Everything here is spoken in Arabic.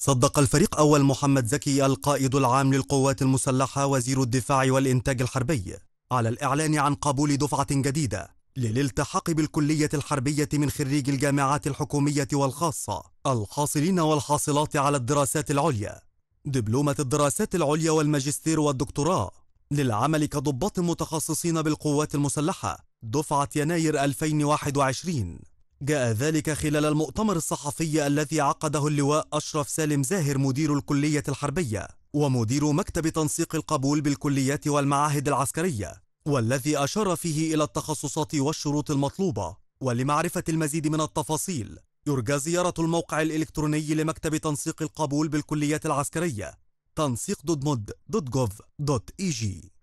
صدق الفريق أول محمد زكي القائد العام للقوات المسلحة وزير الدفاع والإنتاج الحربي على الإعلان عن قبول دفعة جديدة للالتحاق بالكلية الحربية من خريج الجامعات الحكومية والخاصة الحاصلين والحاصلات على الدراسات العليا دبلومة الدراسات العليا والماجستير والدكتوراه للعمل كضباط متخصصين بالقوات المسلحة دفعة يناير 2021 جاء ذلك خلال المؤتمر الصحفي الذي عقده اللواء أشرف سالم زاهر مدير الكلية الحربية ومدير مكتب تنسيق القبول بالكليات والمعاهد العسكرية والذي أشار فيه إلى التخصصات والشروط المطلوبة ولمعرفة المزيد من التفاصيل يرجى زيارة الموقع الإلكتروني لمكتب تنسيق القبول بالكليات العسكرية تنسيق دوت مد دوت جوف دوت اي جي